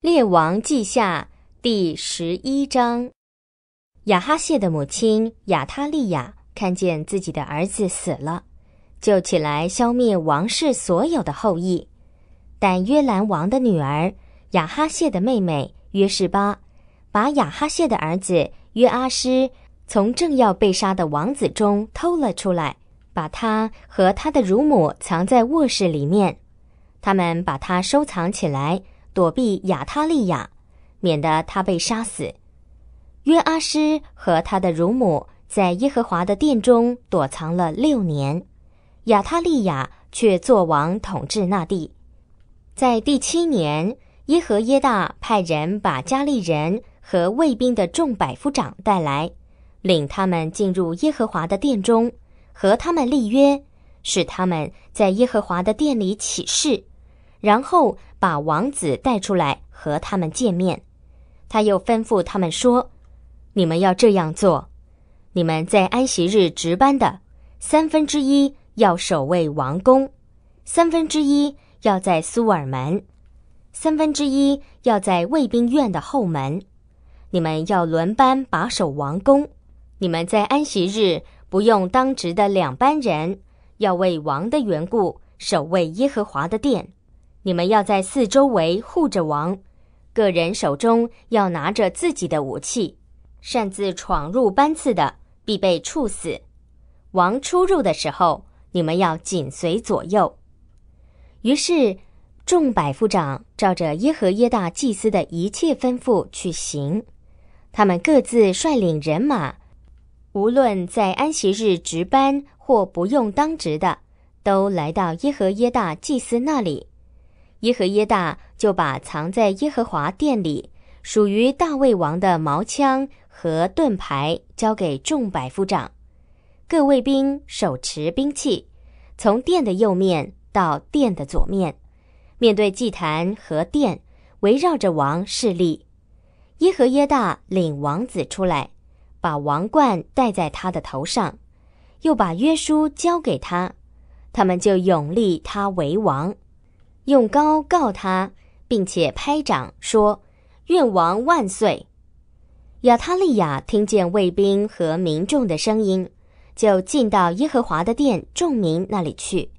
列王记下第十一章，亚哈谢的母亲亚他利雅看见自己的儿子死了，就起来消灭王室所有的后裔。但约兰王的女儿亚哈谢的妹妹约示巴，把亚哈谢的儿子约阿诗从正要被杀的王子中偷了出来，把他和他的乳母藏在卧室里面。他们把他收藏起来。躲避亚他利亚，免得他被杀死。约阿施和他的乳母在耶和华的殿中躲藏了六年。亚他利亚却作王统治那地。在第七年，耶和耶大派人把加利人和卫兵的众百夫长带来，领他们进入耶和华的殿中，和他们立约，使他们在耶和华的殿里起誓，然后。把王子带出来和他们见面。他又吩咐他们说：“你们要这样做。你们在安息日值班的三分之一要守卫王宫，三分之一要在苏尔门，三分之一要在卫兵院的后门。你们要轮班把守王宫。你们在安息日不用当值的两班人，要为王的缘故守卫耶和华的殿。”你们要在四周围护着王，个人手中要拿着自己的武器。擅自闯入班次的，必被处死。王出入的时候，你们要紧随左右。于是，众百夫长照着耶和耶大祭司的一切吩咐去行。他们各自率领人马，无论在安息日值班或不用当值的，都来到耶和耶大祭司那里。耶和耶大就把藏在耶和华殿里属于大卫王的矛枪和盾牌交给众百夫长，各卫兵手持兵器，从殿的右面到殿的左面，面对祭坛和殿，围绕着王势力。耶和耶大领王子出来，把王冠戴在他的头上，又把约书交给他，他们就永立他为王。用高告他，并且拍掌说：“愿王万岁！”亚他利亚听见卫兵和民众的声音，就进到耶和华的殿众民那里去。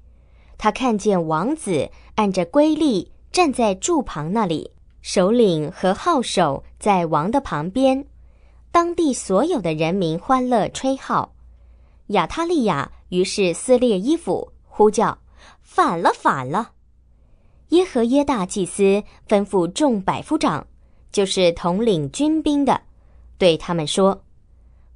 他看见王子按着规例站在柱旁那里，首领和号手在王的旁边，当地所有的人民欢乐吹号。亚他利亚于是撕裂衣服，呼叫：“反了，反了！”耶和耶大祭司吩咐众百夫长，就是统领军兵的，对他们说：“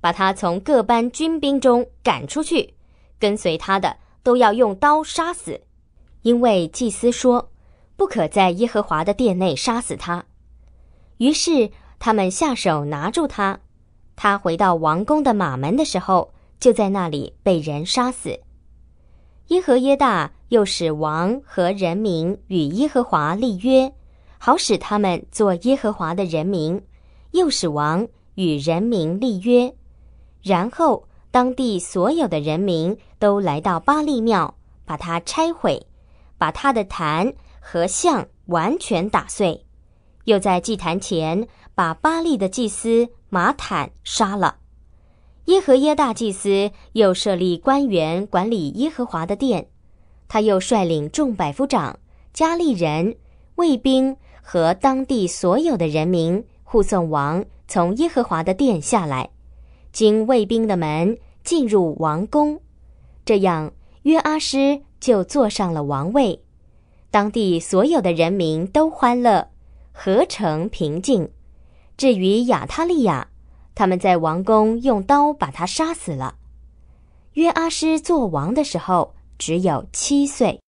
把他从各班军兵中赶出去，跟随他的都要用刀杀死。”因为祭司说：“不可在耶和华的殿内杀死他。”于是他们下手拿住他。他回到王宫的马门的时候，就在那里被人杀死。耶和耶大。又使王和人民与耶和华立约，好使他们做耶和华的人民。又使王与人民立约。然后，当地所有的人民都来到巴力庙，把它拆毁，把他的坛和像完全打碎。又在祭坛前把巴力的祭司马坦杀了。耶和耶大祭司又设立官员管理耶和华的殿。他又率领众百夫长、加利人、卫兵和当地所有的人民护送王从耶和华的殿下来，经卫兵的门进入王宫，这样约阿施就坐上了王位。当地所有的人民都欢乐，合成平静。至于亚他利亚，他们在王宫用刀把他杀死了。约阿施做王的时候。只有七岁。